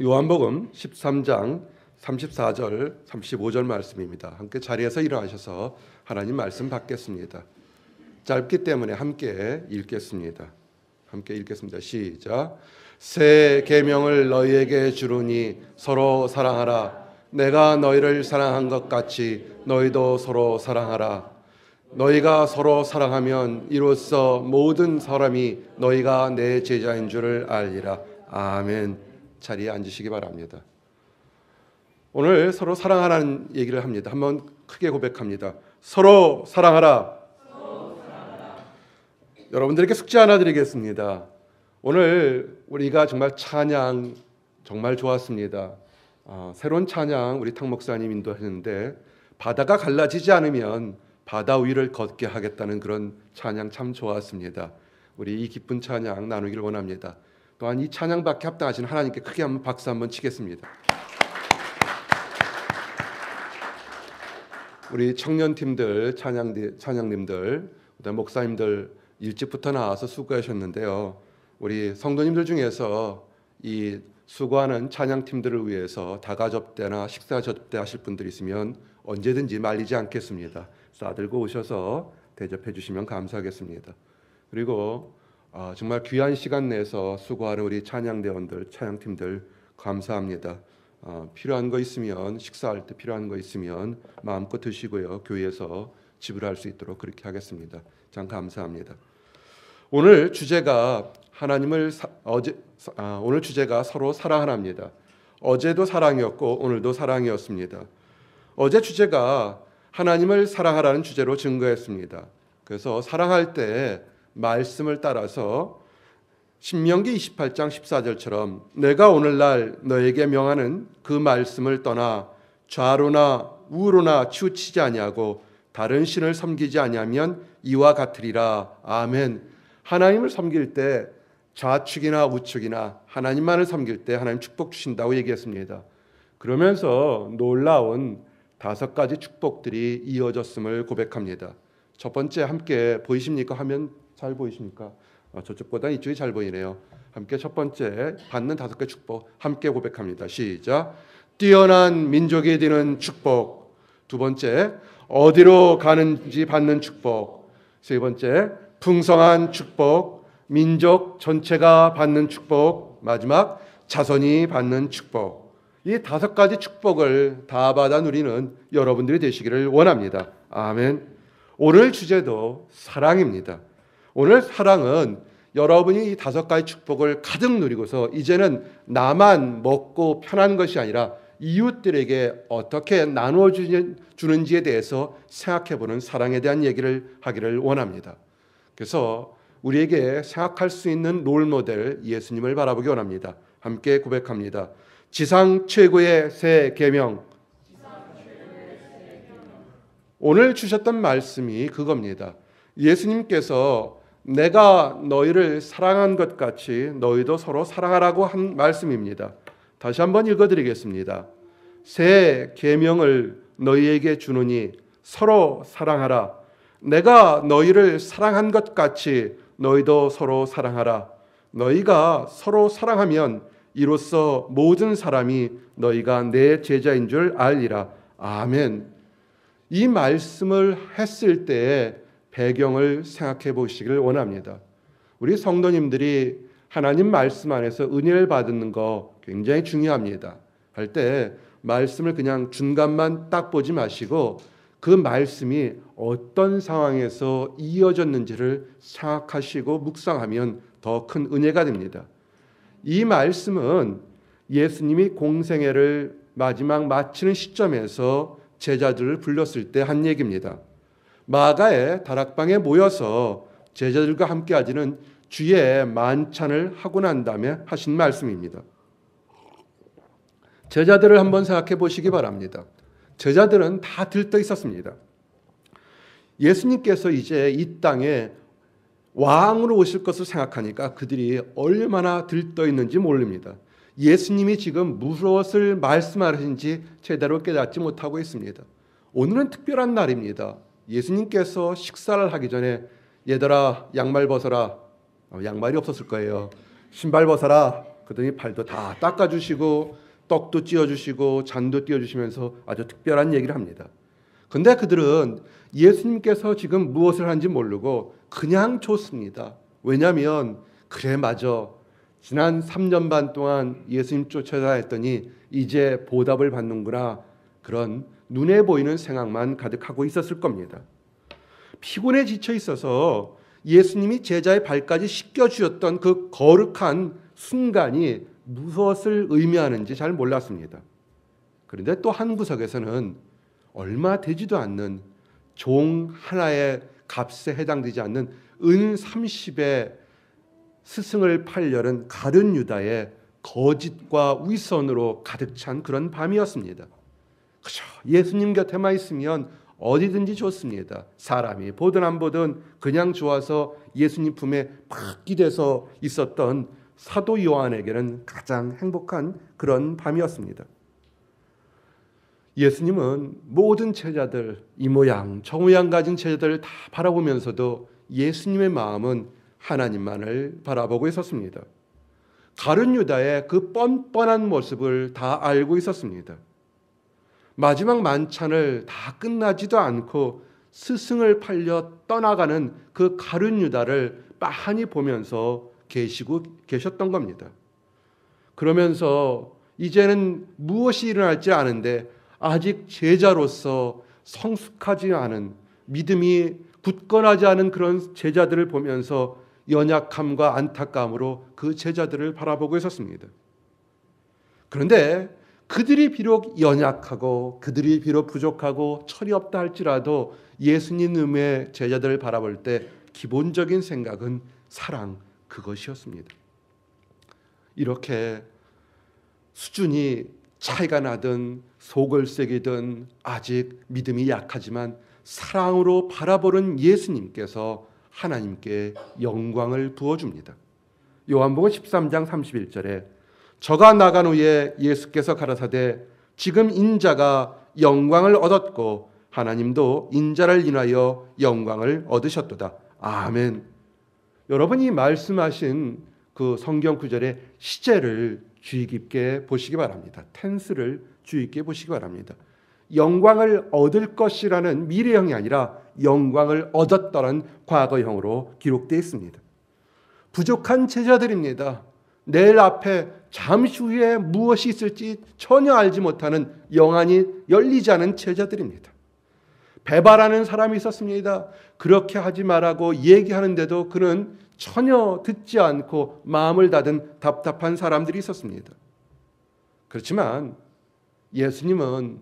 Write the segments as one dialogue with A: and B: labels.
A: 요한복음 13장 34절 35절 말씀입니다. 함께 자리에서 일어나셔서 하나님 말씀 받겠습니다. 짧기 때문에 함께 읽겠습니다. 함께 읽겠습니다. 시작. 새 계명을 너희에게 주르니 서로 사랑하라. 내가 너희를 사랑한 것 같이 너희도 서로 사랑하라. 너희가 서로 사랑하면 이로써 모든 사람이 너희가 내 제자인 줄을 알리라. 아멘. 자리에 앉으시기 바랍니다. 오늘 서로 사랑하라는 얘기를 합니다. 한번 크게 고백합니다. 서로 사랑하라. 서로 사랑하라. 여러분들에게 숙제 하나 드리겠습니다. 오늘 우리가 정말 찬양 정말 좋았습니다. 어, 새로운 찬양 우리 탕 목사님 인도하셨는데 바다가 갈라지지 않으면 바다 위를 걷게 하겠다는 그런 찬양 참 좋았습니다. 우리 이 기쁜 찬양 나누기를 원합니다. 또한 이 찬양밖에 합당하신 하나님께 크게 한번 박수 한 번 치겠습니다. 우리 청년팀들, 찬양 찬양님들, 그다음 목사님들 일찍부터 나와서 수고하셨는데요. 우리 성도님들 중에서 이 수고하는 찬양팀들을 위해서 다가 접대나 식사 접대하실 분들 있으면 언제든지 말리지 않겠습니다. 싸들고 오셔서 대접해 주시면 감사하겠습니다. 그리고 아, 정말 귀한 시간 내서 에 수고하는 우리 찬양대원들, 찬양팀들 감사합니다. 아, 필요한 거 있으면 식사할 때 필요한 거 있으면 마음껏 드시고요. 교회에서 지불할 수 있도록 그렇게 하겠습니다. 참 감사합니다. 오늘 주제가 하나님을 사, 어제 아, 오늘 주제가 서로 사랑하랍니다. 어제도 사랑이었고 오늘도 사랑이었습니다. 어제 주제가 하나님을 사랑하라는 주제로 증거했습니다. 그래서 사랑할 때 말씀을 따라서 신명기 28장 14절처럼 내가 오늘날 너에게 명하는 그 말씀을 떠나 좌로나 우로나 치우치지 아니하고 다른 신을 섬기지 아니하면 이와 같으리라. 아멘. 하나님을 섬길 때 좌측이나 우측이나 하나님만을 섬길 때 하나님 축복 주신다고 얘기했습니다. 그러면서 놀라운 다섯 가지 축복들이 이어졌음을 고백합니다. 첫 번째 함께 보이십니까 하면 잘 보이십니까? 어, 저쪽보다 이쪽이 잘 보이네요. 함께 첫 번째 받는 다섯 개 축복 함께 고백합니다. 시작. 뛰어난 민족이 되는 축복. 두 번째 어디로 가는지 받는 축복. 세 번째 풍성한 축복. 민족 전체가 받는 축복. 마지막 자손이 받는 축복. 이 다섯 가지 축복을 다 받아 누리는 여러분들이 되시기를 원합니다. 아멘. 오늘 주제도 사랑입니다. 오늘 사랑은 여러분이 이 다섯 가지 축복을 가득 누리고서 이제는 나만 먹고 편한 것이 아니라 이웃들에게 어떻게 나누어 주는지에 대해서 생각해 보는 사랑에 대한 얘기를 하기를 원합니다. 그래서 우리에게 생각할 수 있는 롤 모델 예수님을 바라보기 원합니다. 함께 고백합니다. 지상 최고의 새 계명. 오늘 주셨던 말씀이 그겁니다. 예수님께서 내가 너희를 사랑한 것 같이 너희도 서로 사랑하라고 한 말씀입니다. 다시 한번 읽어 드리겠습니다. 새 계명을 너희에게 주느니 서로 사랑하라. 내가 너희를 사랑한 것 같이 너희도 서로 사랑하라. 너희가 서로 사랑하면 이로써 모든 사람이 너희가 내 제자인 줄 알리라. 아멘. 이 말씀을 했을 때에 배경을 생각해 보시기를 원합니다. 우리 성도님들이 하나님 말씀 안에서 은혜를 받는 거 굉장히 중요합니다. 할 때 말씀을 그냥 중간만 딱 보지 마시고 그 말씀이 어떤 상황에서 이어졌는지를 생각하시고 묵상하면 더 큰 은혜가 됩니다. 이 말씀은 예수님이 공생애를 마지막 마치는 시점에서 제자들을 불렀을 때 한 얘기입니다. 마가의 다락방에 모여서 제자들과 함께 하지는 주의 만찬을 하고 난 다음에 하신 말씀입니다. 제자들을 한번 생각해 보시기 바랍니다. 제자들은 다 들떠 있었습니다. 예수님께서 이제 이 땅에 왕으로 오실 것을 생각하니까 그들이 얼마나 들떠 있는지 모릅니다. 예수님이 지금 무엇을 말씀하시는지 제대로 깨닫지 못하고 있습니다. 오늘은 특별한 날입니다. 예수님께서 식사를 하기 전에 얘들아 양말 벗어라. 어, 양말이 없었을 거예요. 신발 벗어라. 그러더니 발도 다 닦아주시고 떡도 찧어주시고 잔도 띄워주시면서 아주 특별한 얘기를 합니다. 근데 그들은 예수님께서 지금 무엇을 하는지 모르고 그냥 좋습니다 왜냐하면 그래 맞아. 지난 3년 반 동안 예수님 쫓아다녔더니 이제 보답을 받는구나. 그런 눈에 보이는 생각만 가득하고 있었을 겁니다. 피곤에 지쳐 있어서 예수님이 제자의 발까지 씻겨 주었던 그 거룩한 순간이 무엇을 의미하는지 잘 몰랐습니다. 그런데 또 한 구석에서는 얼마 되지도 않는 종 하나의 값에 해당되지 않는 은 30에 스승을 팔려는 가른 유다의 거짓과 위선으로 가득 찬 그런 밤이었습니다. 그저 예수님 곁에만 있으면 어디든지 좋습니다. 사람이 보든 안 보든 그냥 좋아서 예수님 품에 팍 기대서 있었던 사도 요한에게는 가장 행복한 그런 밤이었습니다. 예수님은 모든 제자들 이 모양 저 모양 가진 제자들을 다 바라보면서도 예수님의 마음은 하나님만을 바라보고 있었습니다. 가룟 유다의 그 뻔뻔한 모습을 다 알고 있었습니다. 마지막 만찬을 다 끝나지도 않고 스승을 팔려 떠나가는 그 가룟 유다를 빤히 보면서 계시고 계셨던 겁니다. 그러면서 이제는 무엇이 일어날지 아는데 아직 제자로서 성숙하지 않은 믿음이 굳건하지 않은 그런 제자들을 보면서 연약함과 안타까움으로 그 제자들을 바라보고 있었습니다. 그런데 그들이 비록 연약하고 그들이 비록 부족하고 철이 없다 할지라도 예수님의 제자들을 바라볼 때 기본적인 생각은 사랑 그것이었습니다. 이렇게 수준이 차이가 나든 속을 새기든 아직 믿음이 약하지만 사랑으로 바라보는 예수님께서 하나님께 영광을 부어줍니다. 요한복음 13장 31절에 저가 나간 후에 예수께서 가라사대 지금 인자가 영광을 얻었고 하나님도 인자를 인하여 영광을 얻으셨도다. 아멘. 여러분이 말씀하신 그 성경 구절의 시제를 주의 깊게 보시기 바랍니다. 텐스를 주의 깊게 보시기 바랍니다. 영광을 얻을 것이라는 미래형이 아니라 영광을 얻었다는 과거형으로 기록되어 있습니다. 부족한 제자들입니다. 내일 앞에 잠시 후에 무엇이 있을지 전혀 알지 못하는 영안이 열리지 않은 제자들입니다. 배바라는 사람이 있었습니다. 그렇게 하지 말라고 얘기하는데도 그는 전혀 듣지 않고 마음을 닫은 답답한 사람들이 있었습니다. 그렇지만 예수님은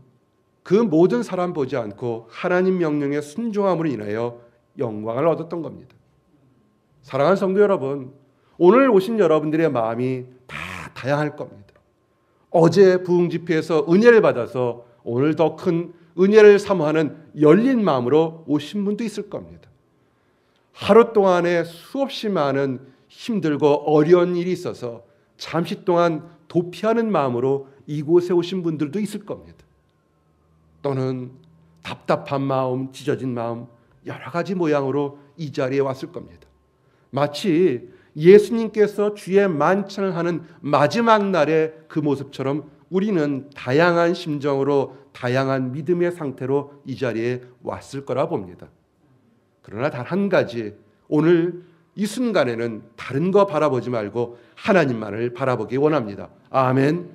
A: 그 모든 사람 보지 않고 하나님 명령에 순종함으로 인하여 영광을 얻었던 겁니다. 사랑하는 성도 여러분, 오늘 오신 여러분들의 마음이 다 가야 할 겁니다. 어제 부흥 집회에서 은혜를 받아서 오늘 더 큰 은혜를 사모하는 열린 마음으로 오신 분도 있을 겁니다. 하루 동안에 수없이 많은 힘들고 어려운 일이 있어서 잠시 동안 도피하는 마음으로 이곳에 오신 분들도 있을 겁니다. 또는 답답한 마음, 찢어진 마음, 여러 가지 모양으로 이 자리에 왔을 겁니다. 마치 예수님께서 주의 만찬을 하는 마지막 날의 그 모습처럼 우리는 다양한 심정으로 다양한 믿음의 상태로 이 자리에 왔을 거라 봅니다. 그러나 단 한 가지 오늘 이 순간에는 다른 거 바라보지 말고 하나님만을 바라보기 원합니다. 아멘.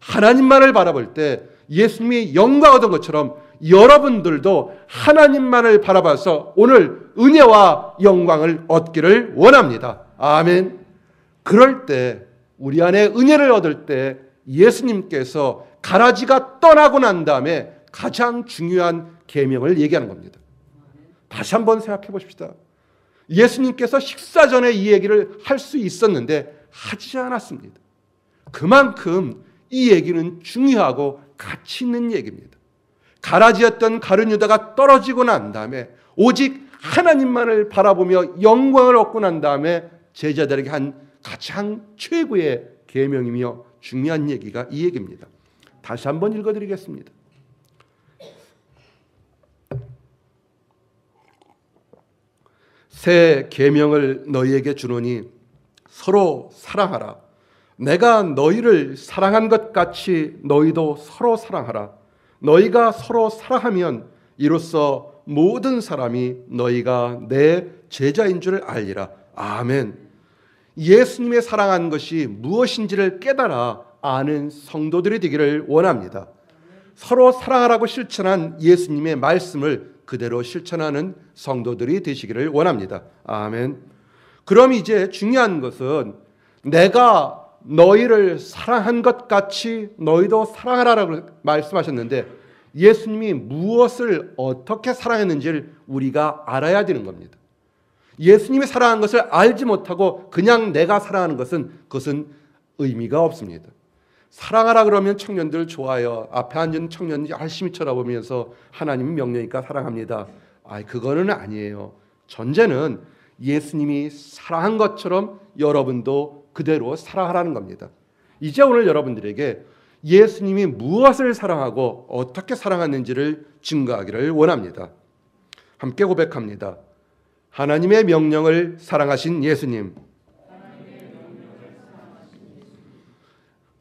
A: 하나님만을 바라볼 때 예수님이 영광 얻은 것처럼 여러분들도 하나님만을 바라봐서 오늘 은혜와 영광을 얻기를 원합니다. 아멘. 그럴 때 우리 안에 은혜를 얻을 때 예수님께서 가라지가 떠나고 난 다음에 가장 중요한 계명을 얘기하는 겁니다. 다시 한번 생각해 보십시다. 예수님께서 식사 전에 이 얘기를 할 수 있었는데 하지 않았습니다. 그만큼 이 얘기는 중요하고 가치 있는 얘기입니다. 가라지였던 가르뉴다가 떨어지고 난 다음에 오직 하나님만을 바라보며 영광을 얻고 난 다음에 제자들에게 한 가장 최고의 계명이며 중요한 얘기가 이 얘기입니다. 다시 한번 읽어드리겠습니다. 새 계명을 너희에게 주노니 서로 사랑하라. 내가 너희를 사랑한 것 같이 너희도 서로 사랑하라. 너희가 서로 사랑하면 이로써 모든 사람이 너희가 내 제자인 줄을 알리라. 아멘. 예수님의 사랑하는 것이 무엇인지를 깨달아 아는 성도들이 되기를 원합니다. 서로 사랑하라고 실천한 예수님의 말씀을 그대로 실천하는 성도들이 되시기를 원합니다. 아멘. 그럼 이제 중요한 것은 내가 너희를 사랑한 것 같이 너희도 사랑하라고 말씀하셨는데 예수님이 무엇을 어떻게 사랑했는지를 우리가 알아야 되는 겁니다. 예수님이 사랑가는 것을 알지 못하고 그냥 내가 사랑하는 것은 그것은 의미가 없습니다. 사랑하라 그러면 청년들 좋아요. 앞에 앉은 청년 열심히 쳐다보면서 하나님 명령이니까 사랑합니다. 아, 그거는 아니에요. 전제는 예수님이 사랑한 것처럼 여러분도 그대로 사랑하라는 겁니다. 이제 오늘 여러분들에게 예수님이 무엇을 사랑하고 어떻게 사랑하는지를 증거하기를 원합니다. 함께 고백합니다. 하나님의 명령을 사랑하신 예수님.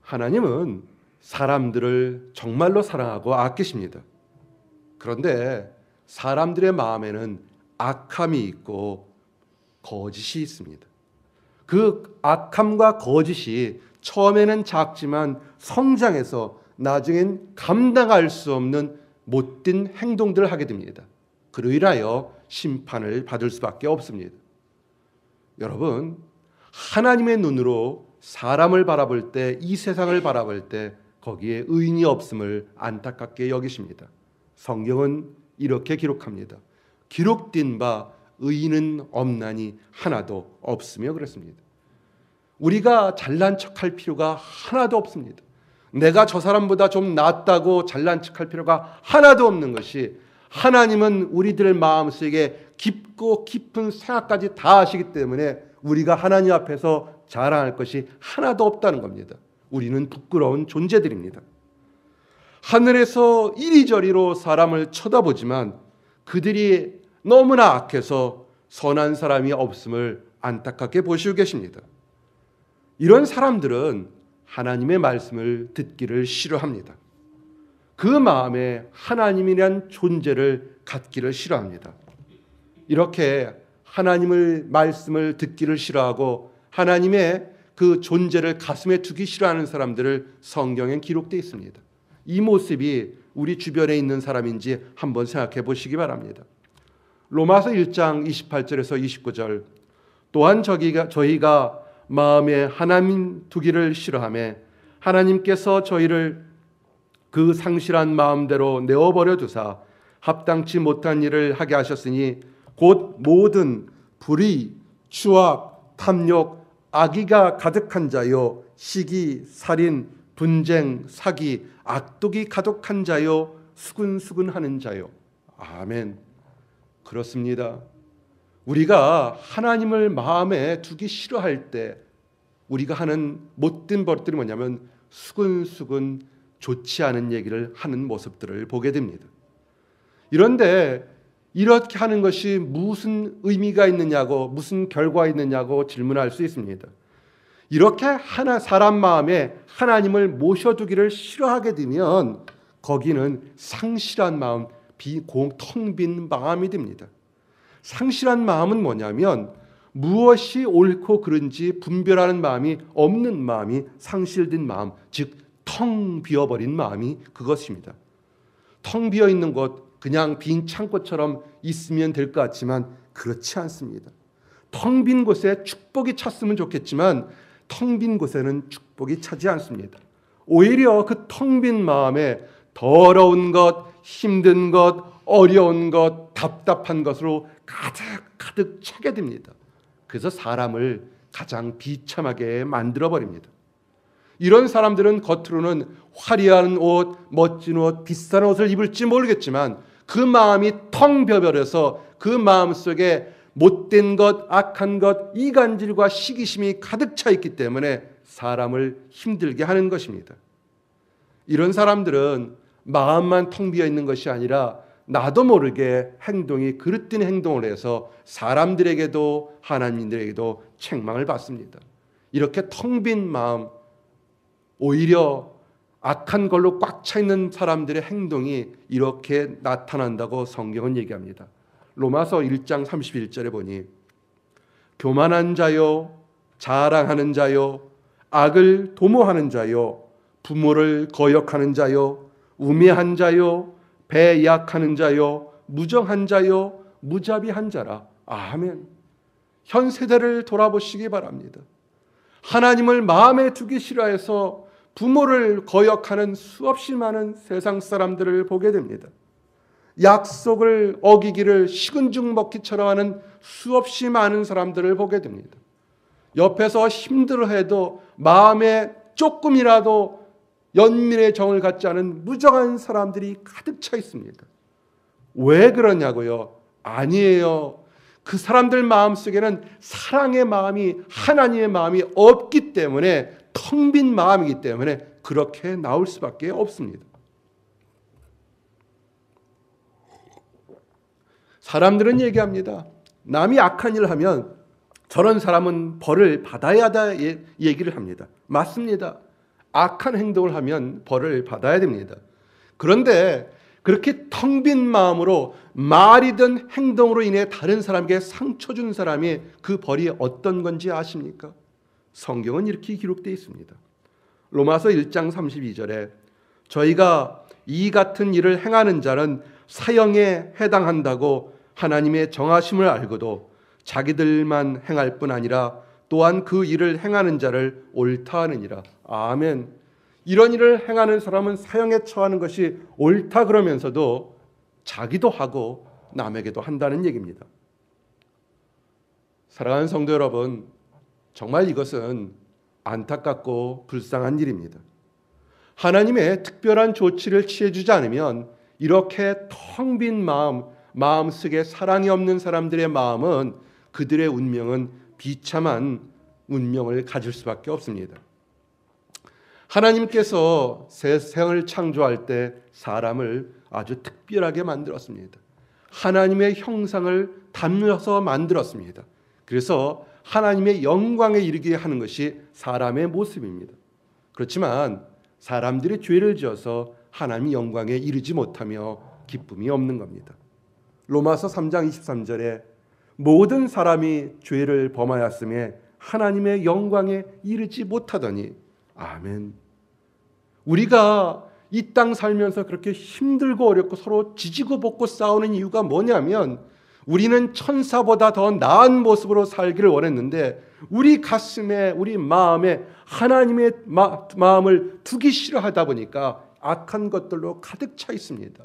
A: 하나님은 사람들을 정말로 사랑하고 아끼십니다. 그런데 사람들의 마음에는 악함이 있고 거짓이 있습니다. 그 악함과 거짓이 처음에는 작지만 성장해서 나중엔 감당할 수 없는 못된 행동들을 하게 됩니다. 그로 인하여 심판을 받을 수밖에 없습니다. 여러분, 하나님의 눈으로 사람을 바라볼 때, 이 세상을 바라볼 때 거기에 의인이 없음을 안타깝게 여기십니다. 성경은 이렇게 기록합니다. 기록된 바 의인은 없나니 하나도 없으며 그랬습니다. 우리가 잘난 척할 필요가 하나도 없습니다. 내가 저 사람보다 좀 낫다고 잘난 척할 필요가 하나도 없는 것이 하나님은 우리들 의 마음속에 깊고 깊은 생각까지 다하시기 때문에 우리가 하나님 앞에서 자랑할 것이 하나도 없다는 겁니다. 우리는 부끄러운 존재들입니다. 하늘에서 이리저리로 사람을 쳐다보지만 그들이 너무나 악해서 선한 사람이 없음을 안타깝게 보시고 계십니다. 이런 사람들은 하나님의 말씀을 듣기를 싫어합니다. 그 마음에 하나님이란 존재를 갖기를 싫어합니다. 이렇게 하나님을 말씀을 듣기를 싫어하고 하나님의 그 존재를 가슴에 두기 싫어하는 사람들을 성경엔 기록되어 있습니다. 이 모습이 우리 주변에 있는 사람인지 한번 생각해 보시기 바랍니다. 로마서 1장 28절에서 29절 또한 저기가, 저희가 마음에 하나님 두기를 싫어함에 하나님께서 저희를 그 상실한 마음대로 내어버려 주사 합당치 못한 일을 하게 하셨으니 곧 모든 불의, 추악, 탐욕, 악의가 가득한 자요 시기, 살인, 분쟁, 사기, 악독이 가득한 자요 수근수근하는 자요. 아멘. 그렇습니다. 우리가 하나님을 마음에 두기 싫어할 때 우리가 하는 못된 벌들이 뭐냐면 수근수근 좋지 않은 얘기를 하는 모습들을 보게 됩니다. 이런데 이렇게 하는 것이 무슨 의미가 있느냐고 무슨 결과 있느냐고 질문할 수 있습니다. 이렇게 하나 사람 마음에 하나님을 모셔두기를 싫어하게 되면 거기는 상실한 마음, 비공텅빈 마음이 됩니다. 상실한 마음은 뭐냐면 무엇이 옳고 그른지 분별하는 마음이 없는 마음이 상실된 마음, 즉텅 비어버린 마음이 그것입니다. 텅 비어 있는 곳, 그냥 빈 창고처럼 있으면 될 것 같지만 그렇지 않습니다. 텅 빈 곳에 축복이 찼으면 좋겠지만 텅 빈 곳에는 축복이 차지 않습니다. 오히려 그 텅 빈 마음에 더러운 것, 힘든 것, 어려운 것, 답답한 것으로 가득 가득 차게 됩니다. 그래서 사람을 가장 비참하게 만들어 버립니다. 이런 사람들은 겉으로는 화려한 옷, 멋진 옷, 비싼 옷을 입을지 모르겠지만 그 마음이 텅 벼벼려서 그 마음 속에 못된 것, 악한 것, 이간질과 시기심이 가득 차 있기 때문에 사람을 힘들게 하는 것입니다. 이런 사람들은 마음만 텅 비어 있는 것이 아니라 나도 모르게 행동이 그릇된 행동을 해서 사람들에게도 하나님들에게도 책망을 받습니다. 이렇게 텅 빈 마음, 오히려 악한 걸로 꽉 차 있는 사람들의 행동이 이렇게 나타난다고 성경은 얘기합니다. 로마서 1장 31절에 보니 교만한 자요 자랑하는 자요 악을 도모하는 자요 부모를 거역하는 자요 우매한 자요 배약하는 자요 무정한 자요 무자비한 자라 아멘. 현 세대를 돌아보시기 바랍니다. 하나님을 마음에 두기 싫어해서 부모를 거역하는 수없이 많은 세상 사람들을 보게 됩니다. 약속을 어기기를 식은 죽 먹기처럼 하는 수없이 많은 사람들을 보게 됩니다. 옆에서 힘들어해도 마음에 조금이라도 연민의 정을 갖지 않은 무정한 사람들이 가득 차 있습니다. 왜 그러냐고요? 아니에요. 그 사람들 마음속에는 사랑의 마음이 하나님의 마음이 없기 때문에 텅빈 마음이기 때문에 그렇게 나올 수밖에 없습니다. 사람들은 얘기합니다. 남이 악한 일을 하면 저런 사람은 벌을 받아야 하다 예, 얘기를 합니다. 맞습니다. 악한 행동을 하면 벌을 받아야 됩니다. 그런데 그렇게 텅 빈 마음으로 말이든 행동으로 인해 다른 사람에게 상처 준 사람이 그 벌이 어떤 건지 아십니까? 성경은 이렇게 기록되어 있습니다. 로마서 1장 32절에 저희가 이 같은 일을 행하는 자는 사형에 해당한다고 하나님의 정하심을 알고도 자기들만 행할 뿐 아니라 또한 그 일을 행하는 자를 옳다 하느니라. 아멘. 이런 일을 행하는 사람은 사형에 처하는 것이 옳다 그러면서도 자기도 하고 남에게도 한다는 얘기입니다. 사랑하는 성도 여러분, 정말 이것은 안타깝고 불쌍한 일입니다. 하나님의 특별한 조치를 취해주지 않으면 이렇게 텅 빈 마음, 마음 속에 사랑이 없는 사람들의 마음은 그들의 운명은 비참한 운명을 가질 수밖에 없습니다. 하나님께서 세상을 창조할 때 사람을 아주 특별하게 만들었습니다. 하나님의 형상을 담아서 만들었습니다. 그래서 하나님의 영광에 이르게 하는 것이 사람의 모습입니다. 그렇지만 사람들이 죄를 지어서 하나님의 영광에 이르지 못하며 기쁨이 없는 겁니다. 로마서 3장 23절에 모든 사람이 죄를 범하였음에 하나님의 영광에 이르지 못하더니 아멘. 우리가 이 땅 살면서 그렇게 힘들고 어렵고 서로 지지고 볶고 싸우는 이유가 뭐냐면 우리는 천사보다 더 나은 모습으로 살기를 원했는데 우리 가슴에 우리 마음에 하나님의 마, 마음을 두기 싫어하다 보니까 악한 것들로 가득 차 있습니다.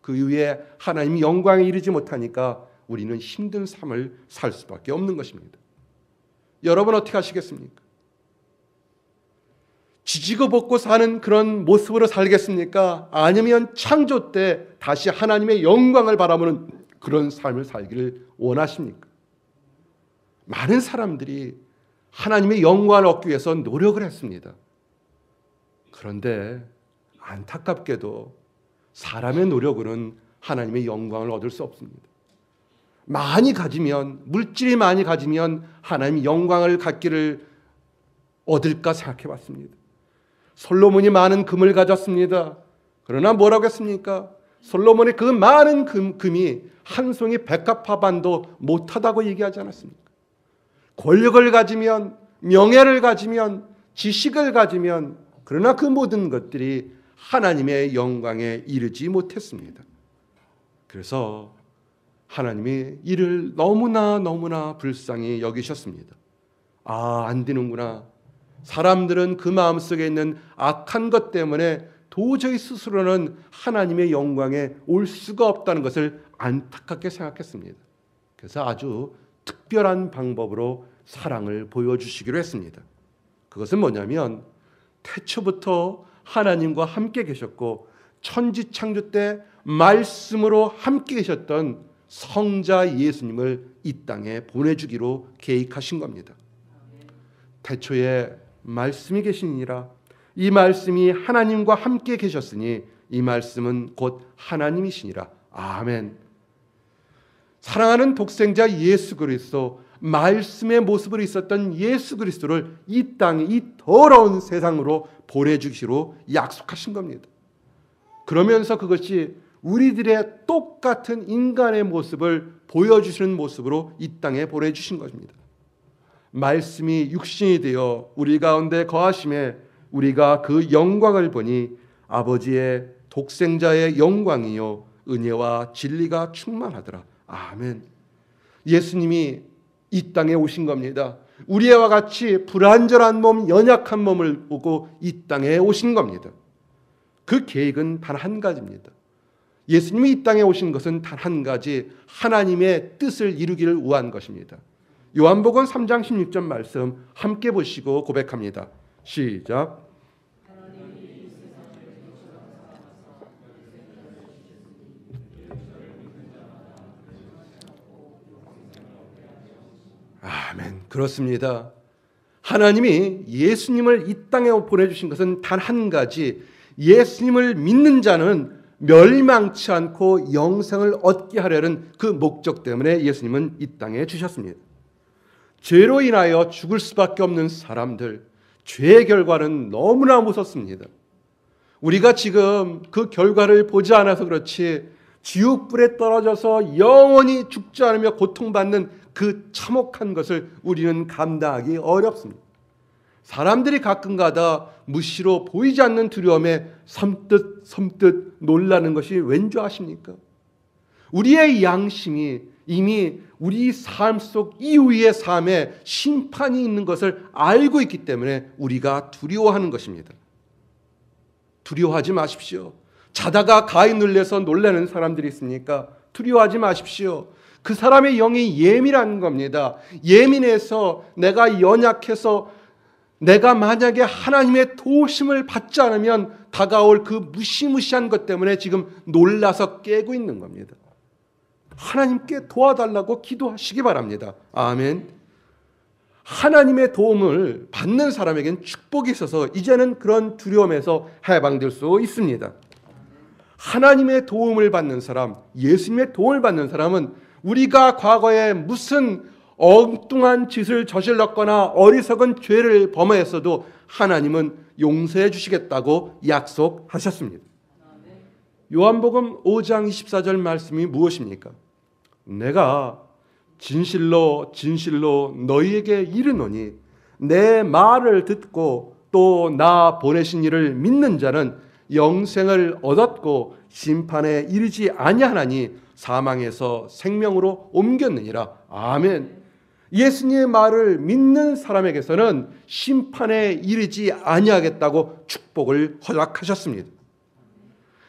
A: 그 이후에 하나님 이 영광에 이르지 못하니까 우리는 힘든 삶을 살 수밖에 없는 것입니다. 여러분 어떻게 하시겠습니까? 지지고 벗고 사는 그런 모습으로 살겠습니까? 아니면 창조 때 다시 하나님의 영광을 바라보는 그런 삶을 살기를 원하십니까? 많은 사람들이 하나님의 영광을 얻기 위해서 노력을 했습니다. 그런데 안타깝게도 사람의 노력으로는 하나님의 영광을 얻을 수 없습니다. 많이 가지면 물질이 많이 가지면 하나님 영광을 갖기를 얻을까 생각해 봤습니다. 솔로몬이 많은 금을 가졌습니다. 그러나 뭐라고 했습니까? 솔로몬의 그 많은 금, 금이 한 송이 백합화반도 못하다고 얘기하지 않았습니까? 권력을 가지면 명예를 가지면 지식을 가지면 그러나 그 모든 것들이 하나님의 영광에 이르지 못했습니다. 그래서 하나님이 이를 너무나 너무나 불쌍히 여기셨습니다. 아, 안 되는구나. 사람들은 그 마음속에 있는 악한 것 때문에 도저히 스스로는 하나님의 영광에 올 수가 없다는 것을 안타깝게 생각했습니다. 그래서 아주 특별한 방법으로 사랑을 보여주시기로 했습니다. 그것은 뭐냐면 태초부터 하나님과 함께 계셨고 천지 창조 때 말씀으로 함께 계셨던 성자 예수님을 이 땅에 보내주기로 계획하신 겁니다. 태초에 말씀이 계시니라 이 말씀이 하나님과 함께 계셨으니 이 말씀은 곧 하나님이시니라. 아멘. 사랑하는 독생자 예수 그리스도 말씀의 모습으로 있었던 예수 그리스도를 이 땅에 이 더러운 세상으로 보내주시로 약속하신 겁니다. 그러면서 그것이 우리들의 똑같은 인간의 모습을 보여주시는 모습으로 이 땅에 보내주신 것입니다. 말씀이 육신이 되어 우리 가운데 거하심에 우리가 그 영광을 보니 아버지의 독생자의 영광이요 은혜와 진리가 충만하더라. 아멘. 예수님이 이 땅에 오신 겁니다. 우리와 같이 불완전한 몸, 연약한 몸을 보고 이 땅에 오신 겁니다. 그 계획은 단 한 가지입니다. 예수님이 이 땅에 오신 것은 단 한 가지 하나님의 뜻을 이루기를 위한 것입니다. 요한복음 3장 16절 말씀 함께 보시고 고백합니다. 시작. 그렇습니다. 하나님이 예수님을 이 땅에 보내주신 것은 단 한 가지 예수님을 믿는 자는 멸망치 않고 영생을 얻게 하려는 그 목적 때문에 예수님은 이 땅에 주셨습니다. 죄로 인하여 죽을 수밖에 없는 사람들, 죄의 결과는 너무나 무섭습니다. 우리가 지금 그 결과를 보지 않아서 그렇지 지옥불에 떨어져서 영원히 죽지 않으며 고통받는 그 참혹한 것을 우리는 감당하기 어렵습니다. 사람들이 가끔가다 무시로 보이지 않는 두려움에 섬뜻 섬뜻 놀라는 것이 왠지 아십니까? 우리의 양심이 이미 우리 삶 속 이후의 삶에 심판이 있는 것을 알고 있기 때문에 우리가 두려워하는 것입니다. 두려워하지 마십시오. 자다가 가위 눌려서 놀라는 사람들이 있습니까? 두려워하지 마십시오. 그 사람의 영이 예민한 겁니다. 예민해서 내가 연약해서 내가 만약에 하나님의 도심을 받지 않으면 다가올 그 무시무시한 것 때문에 지금 놀라서 깨고 있는 겁니다. 하나님께 도와달라고 기도하시기 바랍니다. 아멘. 하나님의 도움을 받는 사람에겐 축복이 있어서 이제는 그런 두려움에서 해방될 수 있습니다. 하나님의 도움을 받는 사람, 예수님의 도움을 받는 사람은 우리가 과거에 무슨 엉뚱한 짓을 저질렀거나 어리석은 죄를 범하였어도 하나님은 용서해 주시겠다고 약속하셨습니다. 요한복음 5장 24절 말씀이 무엇입니까? 내가 진실로 진실로 너희에게 이르노니 내 말을 듣고 또 나 보내신 이를 믿는 자는 영생을 얻었고 심판에 이르지 아니하나니 사망에서 생명으로 옮겼느니라. 아멘. 예수님의 말을 믿는 사람에게서는 심판에 이르지 아니하겠다고 축복을 허락하셨습니다.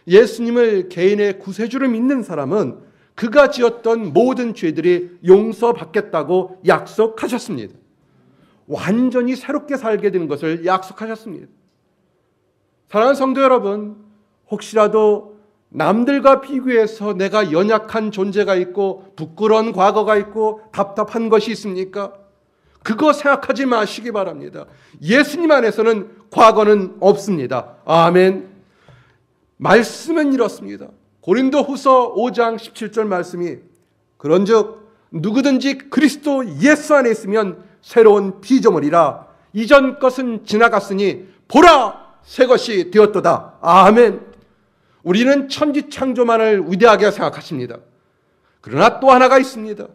A: 예수님을 개인의 구세주를 믿는 사람은 그가 지었던 모든 죄들이 용서받겠다고 약속하셨습니다. 완전히 새롭게 살게 되는 것을 약속하셨습니다. 사랑하는 성도 여러분, 혹시라도 남들과 비교해서 내가 연약한 존재가 있고 부끄러운 과거가 있고 답답한 것이 있습니까? 그거 생각하지 마시기 바랍니다. 예수님 안에서는 과거는 없습니다. 아멘. 말씀은 이렇습니다. 고린도 후서 5장 17절 말씀이 그런즉 누구든지 그리스도 예수 안에 있으면 새로운 피조물이라 이전 것은 지나갔으니 보라 새 것이 되었도다. 아멘. 우리는 천지 창조만을 위대하게 생각하십니다. 그러나 또 하나가 있습니다.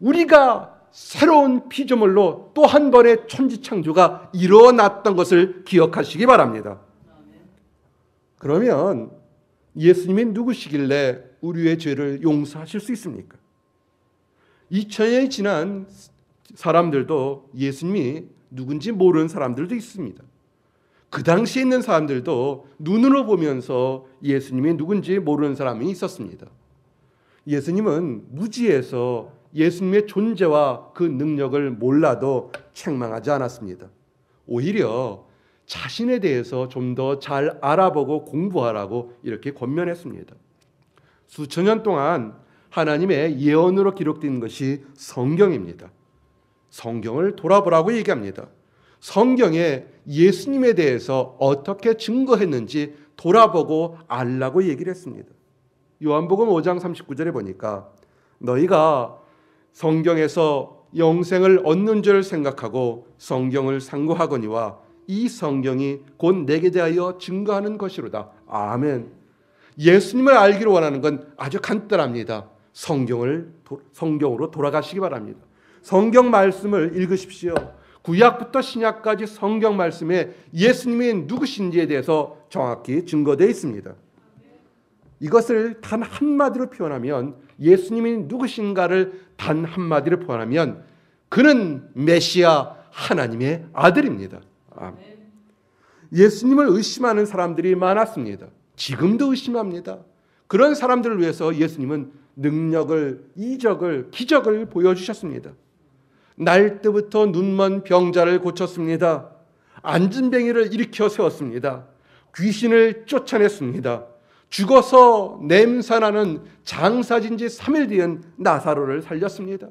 A: 우리가 새로운 피조물로 또 한 번의 천지 창조가 일어났던 것을 기억하시기 바랍니다. 그러면 예수님이 누구시길래 우리의 죄를 용서하실 수 있습니까? 2천년이 지난 사람들도 예수님이 누군지 모르는 사람들도 있습니다. 그 당시에 있는 사람들도 눈으로 보면서 예수님이 누군지 모르는 사람이 있었습니다. 예수님은 무지에서 예수님의 존재와 그 능력을 몰라도 책망하지 않았습니다. 오히려 자신에 대해서 좀 더 잘 알아보고 공부하라고 이렇게 권면했습니다. 수천 년 동안 하나님의 예언으로 기록된 것이 성경입니다. 성경을 돌아보라고 얘기합니다. 성경에 예수님에 대해서 어떻게 증거했는지 돌아보고 알라고 얘기를 했습니다. 요한복음 5장 39절에 보니까 너희가 성경에서 영생을 얻는 줄 생각하고 성경을 상고하거니와 이 성경이 곧 내게 대하여 증거하는 것이로다. 아멘. 예수님을 알기를 원하는 건 아주 간단합니다. 성경을 성경으로 돌아가시기 바랍니다. 성경 말씀을 읽으십시오. 구약부터 신약까지 성경 말씀에 예수님이 누구신지에 대해서 정확히 증거되어 있습니다. 이것을 단 한마디로 표현하면 예수님이 누구신가를 단 한마디로 표현하면 그는 메시아 하나님의 아들입니다. 예수님을 의심하는 사람들이 많았습니다. 지금도 의심합니다. 그런 사람들을 위해서 예수님은 능력을, 이적을, 기적을 보여주셨습니다. 날 때부터 눈먼 병자를 고쳤습니다. 안진뱅이를 일으켜 세웠습니다. 귀신을 쫓아냈습니다. 죽어서 냄새나는 장사진 지 3일 뒤엔 나사로를 살렸습니다.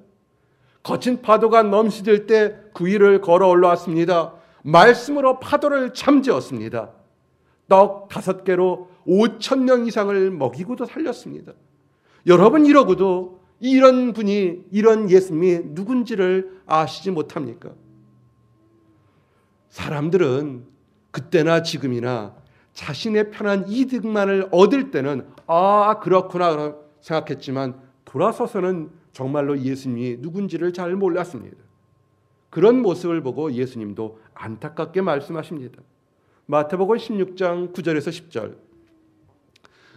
A: 거친 파도가 넘시들 때그 위를 걸어 올라왔습니다. 말씀으로 파도를 잠재웠습니다. 떡 다섯 개로 5천 명 이상을 먹이고도 살렸습니다. 여러분 이러고도 이런 분이 이런 예수님이 누군지를 아시지 못합니까? 사람들은 그때나 지금이나 자신의 편한 이득만을 얻을 때는 아 그렇구나 생각했지만 돌아서서는 정말로 예수님이 누군지를 잘 몰랐습니다. 그런 모습을 보고 예수님도 안타깝게 말씀하십니다. 마태복음 16장 9절에서 10절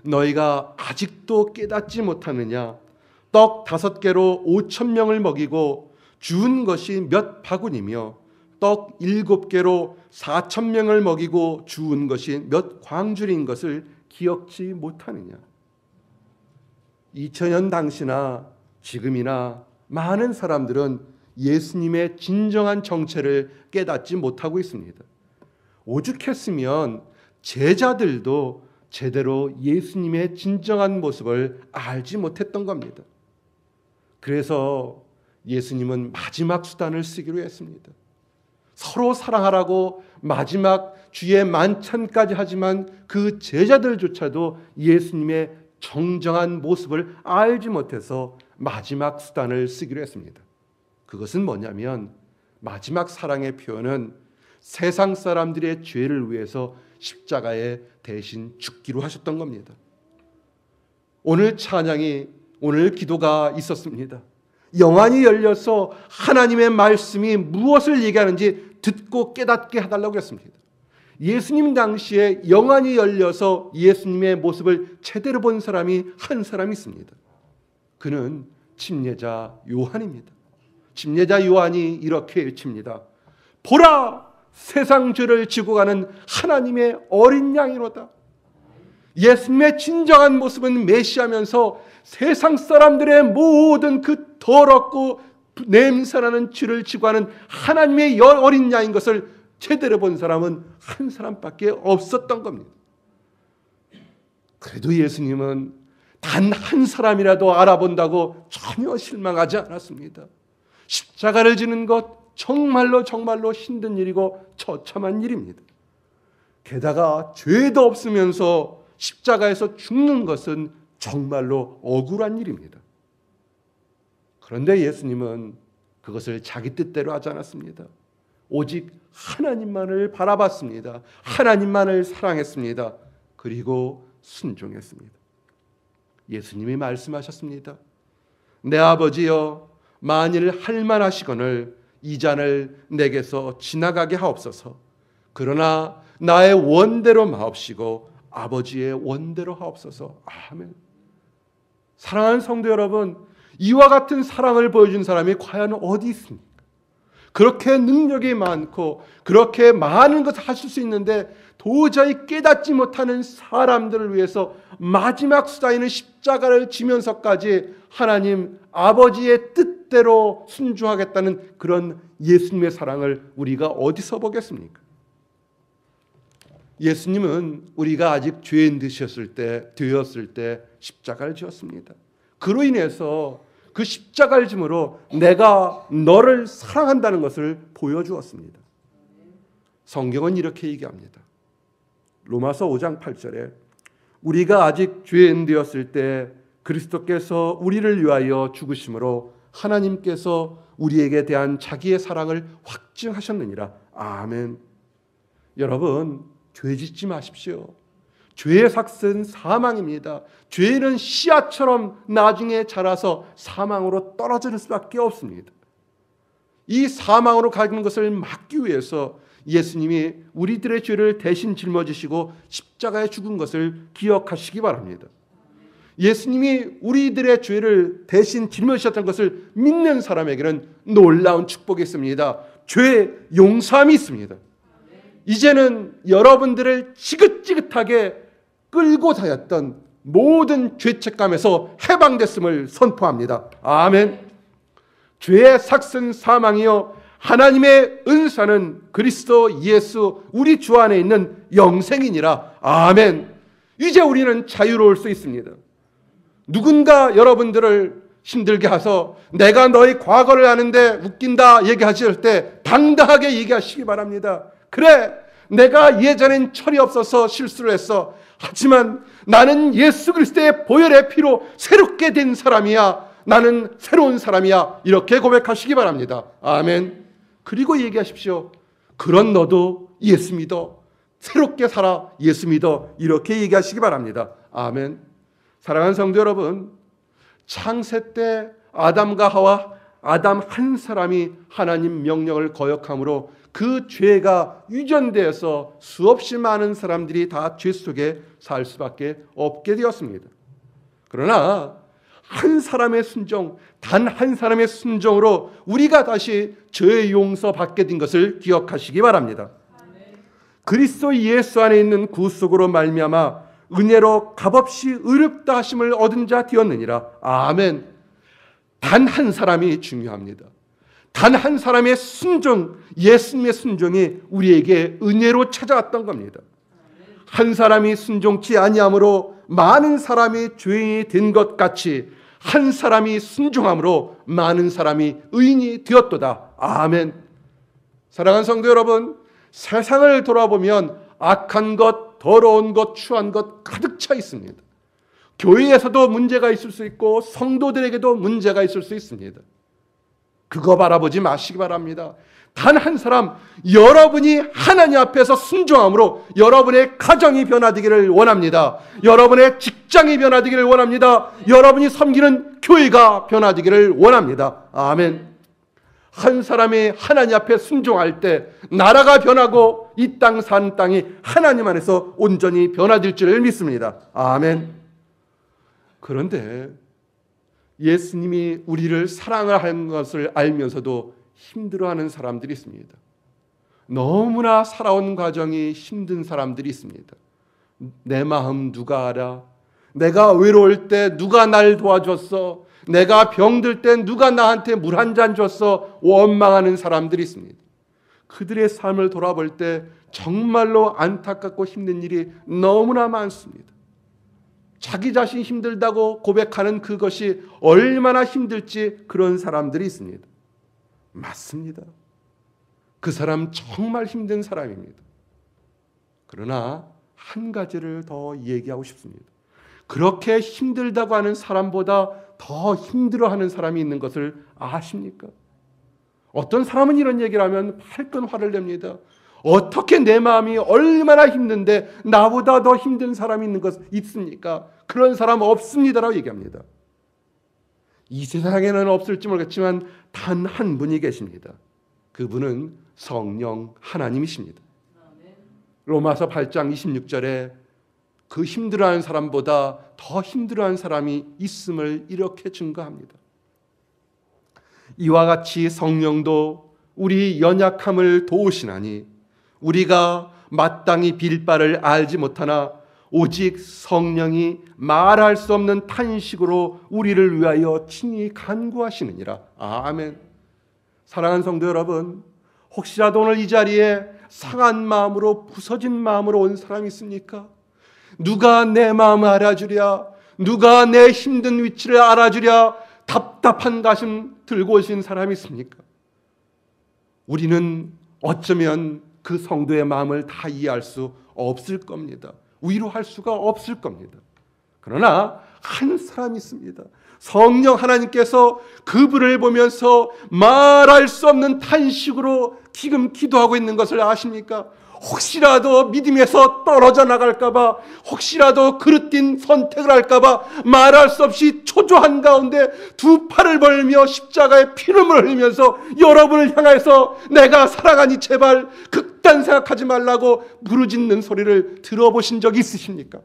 A: 너희가 아직도 깨닫지 못하느냐 떡 다섯 개로 오천 명을 먹이고 주운 것이 몇 바구니며 떡 일곱 개로 사천 명을 먹이고 주운 것이 몇 광줄인 것을 기억지 못하느냐. 2000년 당시나 지금이나 많은 사람들은 예수님의 진정한 정체를 깨닫지 못하고 있습니다. 오죽했으면 제자들도 제대로 예수님의 진정한 모습을 알지 못했던 겁니다. 그래서 예수님은 마지막 수단을 쓰기로 했습니다. 서로 사랑하라고 마지막 주의 만찬까지 하지만 그 제자들조차도 예수님의 정정한 모습을 알지 못해서 마지막 수단을 쓰기로 했습니다. 그것은 뭐냐면 마지막 사랑의 표현은 세상 사람들의 죄를 위해서 십자가에 대신 죽기로 하셨던 겁니다. 오늘 찬양이 오늘 기도가 있었습니다. 영안이 열려서 하나님의 말씀이 무엇을 얘기하는지 듣고 깨닫게 해달라고 했습니다. 예수님 당시에 영안이 열려서 예수님의 모습을 제대로 본 사람이 한 사람이 있습니다. 그는 침례자 요한입니다. 침례자 요한이 이렇게 외칩니다. 보라! 세상 죄를 지고 가는 하나님의 어린 양이로다. 예수님의 진정한 모습은 메시하면서 세상 사람들의 모든 그 더럽고 냄새나는 죄를 지고 하는 하나님의 어린 양인 것을 제대로 본 사람은 한 사람밖에 없었던 겁니다. 그래도 예수님은 단 한 사람이라도 알아본다고 전혀 실망하지 않았습니다. 십자가를 지는 것 정말로 정말로 힘든 일이고 처참한 일입니다. 게다가 죄도 없으면서 십자가에서 죽는 것은 정말로 억울한 일입니다. 그런데 예수님은 그것을 자기 뜻대로 하지 않았습니다. 오직 하나님만을 바라봤습니다. 하나님만을 사랑했습니다. 그리고 순종했습니다. 예수님이 말씀하셨습니다. 내 아버지여 만일 할만하시거늘 이 잔을 내게서 지나가게 하옵소서. 그러나 나의 원대로 마옵시고 아버지의 원대로 하옵소서. 아멘. 사랑하는 성도 여러분, 이와 같은 사랑을 보여준 사람이 과연 어디 있습니까? 그렇게 능력이 많고 그렇게 많은 것을 하실 수 있는데 도저히 깨닫지 못하는 사람들을 위해서 마지막 수다에 십자가를 지면서까지 하나님 아버지의 뜻대로 순종하겠다는 그런 예수님의 사랑을 우리가 어디서 보겠습니까? 예수님은 우리가 아직 죄인 되셨을 때 되었을 때 십자가를 지었습니다. 그로 인해서 그 십자가를 짐으로 내가 너를 사랑한다는 것을 보여주었습니다. 성경은 이렇게 얘기합니다. 로마서 5장 8절에 우리가 아직 죄인 되었을 때 그리스도께서 우리를 위하여 죽으심으로 하나님께서 우리에게 대한 자기의 사랑을 확증하셨느니라. 아멘. 여러분, 죄 짓지 마십시오. 죄의 삭은 사망입니다. 죄는 씨앗처럼 나중에 자라서 사망으로 떨어질 수밖에 없습니다. 이 사망으로 가는 것을 막기 위해서 예수님이 우리들의 죄를 대신 짊어지시고 십자가에 죽은 것을 기억하시기 바랍니다. 예수님이 우리들의 죄를 대신 짊어지셨던 것을 믿는 사람에게는 놀라운 축복이 있습니다. 죄 용서함이 있습니다. 이제는 여러분들을 지긋지긋하게 끌고 다녔던 모든 죄책감에서 해방됐음을 선포합니다. 아멘. 죄의 삭슨 사망이여 하나님의 은사는 그리스도 예수 우리 주 안에 있는 영생이니라. 아멘. 이제 우리는 자유로울 수 있습니다. 누군가 여러분들을 힘들게 해서 내가 너의 과거를 아는데 웃긴다 얘기하실 때 당당하게 얘기하시기 바랍니다. 그래, 내가 예전엔 철이 없어서 실수를 했어. 하지만 나는 예수 그리스도의 보혈의 피로 새롭게 된 사람이야. 나는 새로운 사람이야. 이렇게 고백하시기 바랍니다. 아멘. 그리고 얘기하십시오. 그런 너도 예수 믿어. 새롭게 살아 예수 믿어. 이렇게 얘기하시기 바랍니다. 아멘. 사랑하는 성도 여러분, 창세 때 아담과 하와 아담 한 사람이 하나님 명령을 거역함으로 그 죄가 유전되어서 수없이 많은 사람들이 다 죄 속에 살 수밖에 없게 되었습니다. 그러나 한 사람의 순종, 단 한 사람의 순종으로 우리가 다시 죄의 용서 받게 된 것을 기억하시기 바랍니다. 그리스도 예수 안에 있는 구속으로 말미암아 은혜로 값없이 의롭다 하심을 얻은 자 되었느니라. 아멘. 단 한 사람이 중요합니다. 단한 사람의 순종, 예수님의 순종이 우리에게 은혜로 찾아왔던 겁니다. 한 사람이 순종치 아니함으로 많은 사람이 죄인이 된 것 같이 한 사람이 순종함으로 많은 사람이 의인이 되었도다. 아멘. 사랑하는 성도 여러분, 세상을 돌아보면 악한 것, 더러운 것, 추한 것 가득 차 있습니다. 교회에서도 문제가 있을 수 있고 성도들에게도 문제가 있을 수 있습니다. 그거 바라보지 마시기 바랍니다. 단 한 사람, 여러분이 하나님 앞에서 순종함으로 여러분의 가정이 변화되기를 원합니다. 여러분의 직장이 변화되기를 원합니다. 여러분이 섬기는 교회가 변화되기를 원합니다. 아멘. 한 사람이 하나님 앞에 순종할 때 나라가 변하고 이 땅 산 땅이 하나님 안에서 온전히 변화될 줄을 믿습니다. 아멘. 그런데 예수님이 우리를 사랑하는 것을 알면서도 힘들어하는 사람들이 있습니다. 너무나 살아온 과정이 힘든 사람들이 있습니다. 내 마음 누가 알아? 내가 외로울 때 누가 날 도와줬어? 내가 병들 때 누가 나한테 물 한 잔 줬어? 원망하는 사람들이 있습니다. 그들의 삶을 돌아볼 때 정말로 안타깝고 힘든 일이 너무나 많습니다. 자기 자신 힘들다고 고백하는 그것이 얼마나 힘들지 그런 사람들이 있습니다. 맞습니다. 그 사람 정말 힘든 사람입니다. 그러나 한 가지를 더 얘기하고 싶습니다. 그렇게 힘들다고 하는 사람보다 더 힘들어하는 사람이 있는 것을 아십니까? 어떤 사람은 이런 얘기를 하면 팔끈 화를 냅니다. 어떻게 내 마음이 얼마나 힘든데 나보다 더 힘든 사람이 있는 것 있습니까? 그런 사람 없습니다라고 얘기합니다. 이 세상에는 없을지 모르겠지만 단 한 분이 계십니다. 그분은 성령 하나님이십니다. 로마서 8장 26절에 그 힘들어하는 사람보다 더 힘들어하는 사람이 있음을 이렇게 증거합니다. 이와 같이 성령도 우리 연약함을 도우시나니 우리가 마땅히 빌 바를 알지 못하나 오직 성령이 말할 수 없는 탄식으로 우리를 위하여 친히 간구하시느니라. 아멘. 사랑하는 성도 여러분, 혹시라도 오늘 이 자리에 상한 마음으로 부서진 마음으로 온 사람이 있습니까? 누가 내 마음을 알아주랴? 누가 내 힘든 위치를 알아주랴? 답답한 가슴 들고 오신 사람이 있습니까? 우리는 어쩌면 그 성도의 마음을 다 이해할 수 없을 겁니다. 위로할 수가 없을 겁니다. 그러나 한 사람이 있습니다. 성령 하나님께서 그분을 보면서 말할 수 없는 탄식으로 지금 기도하고 있는 것을 아십니까? 혹시라도 믿음에서 떨어져 나갈까봐, 혹시라도 그릇된 선택을 할까봐 말할 수 없이 초조한 가운데 두 팔을 벌며 십자가의 피름을 흘리면서 여러분을 향해서 내가 살아가니 제발 그딴 생각하지 말라고 부르짖는 소리를 들어보신 적 있으십니까?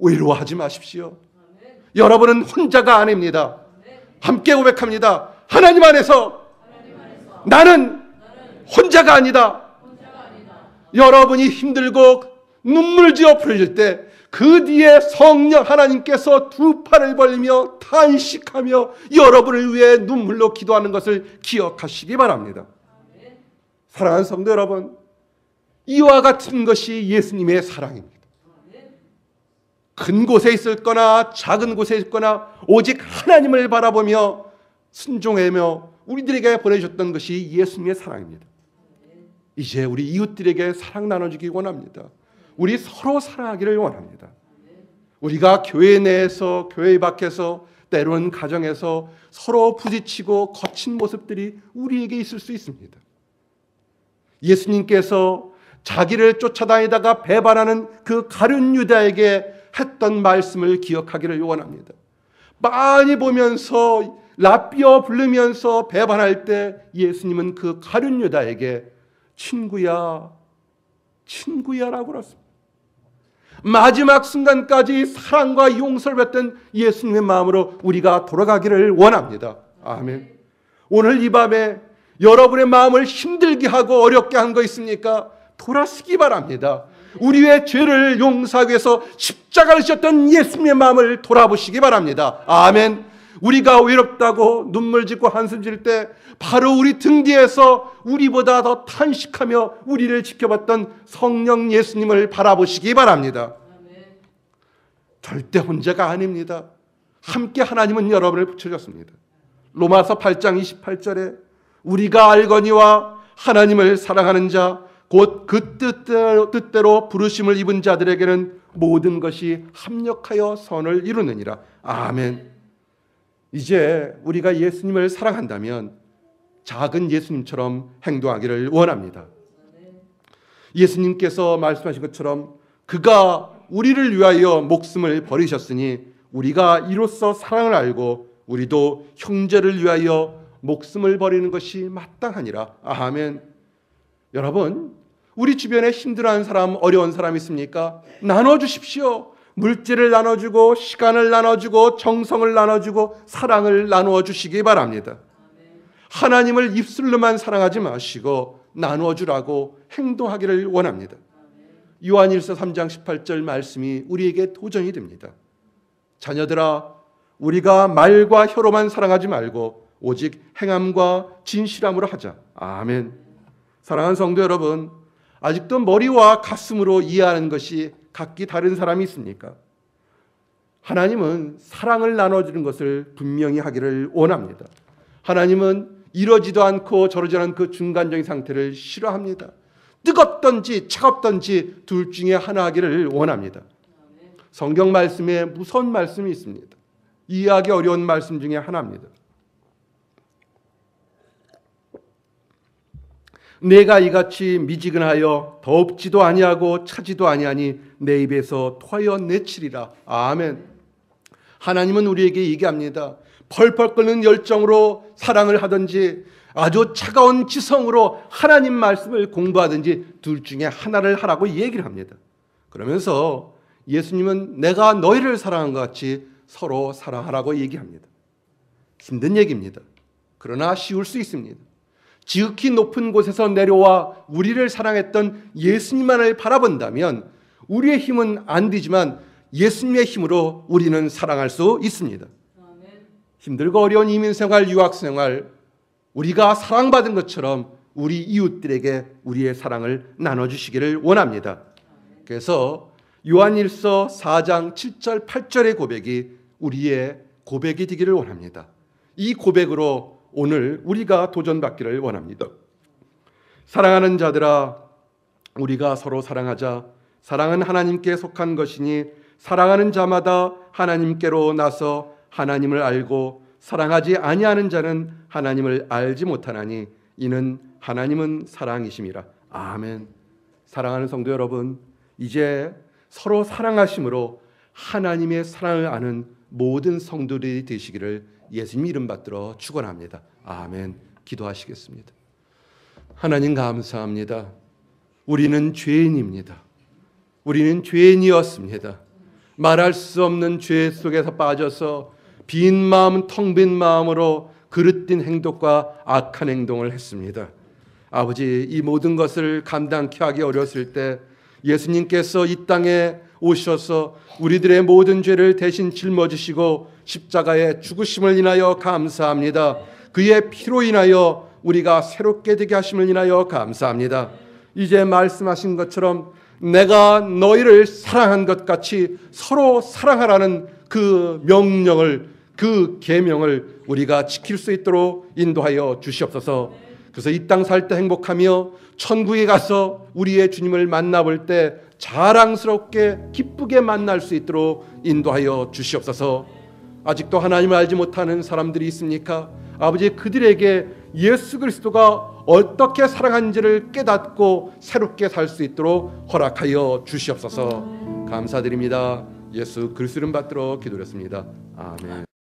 A: 외로워하지 마십시오. 아멘. 여러분은 혼자가 아닙니다. 아멘. 함께 고백합니다. 하나님 안에서, 하나님 안에서. 나는, 나는 혼자가 아니다. 여러분이 힘들고 눈물지어 풀릴 때 그 뒤에 성령 하나님께서 두 팔을 벌리며 탄식하며 여러분을 위해 눈물로 기도하는 것을 기억하시기 바랍니다. 사랑하는 성도 여러분, 이와 같은 것이 예수님의 사랑입니다. 큰 곳에 있을 거나 작은 곳에 있거나 오직 하나님을 바라보며 순종하며 우리들에게 보내셨던 것이 예수님의 사랑입니다. 이제 우리 이웃들에게 사랑 나눠주기 원합니다. 우리 서로 사랑하기를 원합니다. 우리가 교회 내에서 교회 밖에서 때로는 가정에서 서로 부딪히고 거친 모습들이 우리에게 있을 수 있습니다. 예수님께서 자기를 쫓아다니다가 배반하는 그 가룟 유다에게 했던 말씀을 기억하기를 요원합니다. 많이 보면서 라삐어 부르면서 배반할 때 예수님은 그 가룟 유다에게 친구야 친구야라고 그랬습니다. 마지막 순간까지 사랑과 용서를 받던 예수님의 마음으로 우리가 돌아가기를 원합니다. 아멘. 오늘 이 밤에 여러분의 마음을 힘들게 하고 어렵게 한 거 있습니까? 돌아서기 바랍니다. 우리의 죄를 용서하기 위해서 십자가를 지셨던 예수님의 마음을 돌아보시기 바랍니다. 아멘. 우리가 외롭다고 눈물 짓고 한숨 질 때 바로 우리 등 뒤에서 우리보다 더 탄식하며 우리를 지켜봤던 성령 예수님을 바라보시기 바랍니다. 절대 혼자가 아닙니다. 함께 하나님은 여러분을 붙여줬습니다. 로마서 8장 28절에 우리가 알거니와 하나님을 사랑하는 자, 곧그 뜻대로, 뜻대로 부르심을 입은 자들에게는 모든 것이 합력하여 선을 이루느니라. 아멘. 이제 우리가 예수님을 사랑한다면 작은 예수님처럼 행동하기를 원합니다. 예수님께서 말씀하신 것처럼 그가 우리를 위하여 목숨을 버리셨으니 우리가 이로써 사랑을 알고 우리도 형제를 위하여 목숨을 버리는 것이 마땅하니라. 아멘. 여러분, 우리 주변에 힘들어하는 사람, 어려운 사람 있습니까? 나눠주십시오. 물질을 나눠주고, 시간을 나눠주고, 정성을 나눠주고, 사랑을 나누어 주시기 바랍니다. 하나님을 입술로만 사랑하지 마시고, 나누어 주라고 행동하기를 원합니다. 요한일서 3장 18절 말씀이 우리에게 도전이 됩니다. 자녀들아, 우리가 말과 혀로만 사랑하지 말고 오직 행함과 진실함으로 하자. 아멘. 사랑하는 성도 여러분, 아직도 머리와 가슴으로 이해하는 것이 각기 다른 사람이 있습니까? 하나님은 사랑을 나눠주는 것을 분명히 하기를 원합니다. 하나님은 이러지도 않고 저러지 않은 그 중간적인 상태를 싫어합니다. 뜨겁던지 차갑던지 둘 중에 하나 하기를 원합니다. 성경 말씀에 무서운 말씀이 있습니다. 이해하기 어려운 말씀 중에 하나입니다. 내가 이같이 미지근하여 덥지도 아니하고 차지도 아니하니 내 입에서 토하여 내치리라. 아멘. 하나님은 우리에게 얘기합니다. 펄펄 끓는 열정으로 사랑을 하든지 아주 차가운 지성으로 하나님 말씀을 공부하든지 둘 중에 하나를 하라고 얘기를 합니다. 그러면서 예수님은 내가 너희를 사랑한 것 같이 서로 사랑하라고 얘기합니다. 힘든 얘기입니다. 그러나 쉬울 수 있습니다. 지극히 높은 곳에서 내려와 우리를 사랑했던 예수님만을 바라본다면 우리의 힘은 안 되지만 예수님의 힘으로 우리는 사랑할 수 있습니다. 힘들고 어려운 이민생활, 유학생활, 우리가 사랑받은 것처럼 우리 이웃들에게 우리의 사랑을 나눠주시기를 원합니다. 그래서 요한일서 4장 7절, 8절의 고백이 우리의 고백이 되기를 원합니다. 이 고백으로 오늘 우리가 도전받기를 원합니다. 사랑하는 자들아, 우리가 서로 사랑하자. 사랑은 하나님께 속한 것이니 사랑하는 자마다 하나님께로 나서 하나님을 알고 사랑하지 아니하는 자는 하나님을 알지 못하나니 이는 하나님은 사랑이심이라. 아멘. 사랑하는 성도 여러분, 이제 서로 사랑하심으로 하나님의 사랑을 아는 모든 성도들이 되시기를 예수님 이름 받들어 축원합니다. 아멘. 기도하시겠습니다. 하나님 감사합니다. 우리는 죄인입니다. 우리는 죄인이었습니다. 말할 수 없는 죄 속에서 빠져서 빈 마음, 텅 빈 마음으로 그릇된 행동과 악한 행동을 했습니다. 아버지, 이 모든 것을 감당케 하기 어려웠을 때 예수님께서 이 땅에 오셔서 우리들의 모든 죄를 대신 짊어지시고 십자가의 죽으심을 인하여 감사합니다. 그의 피로 인하여 우리가 새롭게 되게 하심을 인하여 감사합니다. 이제 말씀하신 것처럼 내가 너희를 사랑한 것 같이 서로 사랑하라는 그 명령을 그 계명을 우리가 지킬 수 있도록 인도하여 주시옵소서. 그래서 이 땅 살 때 행복하며 천국에 가서 우리의 주님을 만나볼 때 자랑스럽게 기쁘게 만날 수 있도록 인도하여 주시옵소서. 아직도 하나님을 알지 못하는 사람들이 있습니까? 아버지 그들에게 예수 그리스도가 어떻게 사랑한지를 깨닫고 새롭게 살 수 있도록 허락하여 주시옵소서. 감사드립니다. 예수 그리스도를 받들어 기도했습니다. 아멘.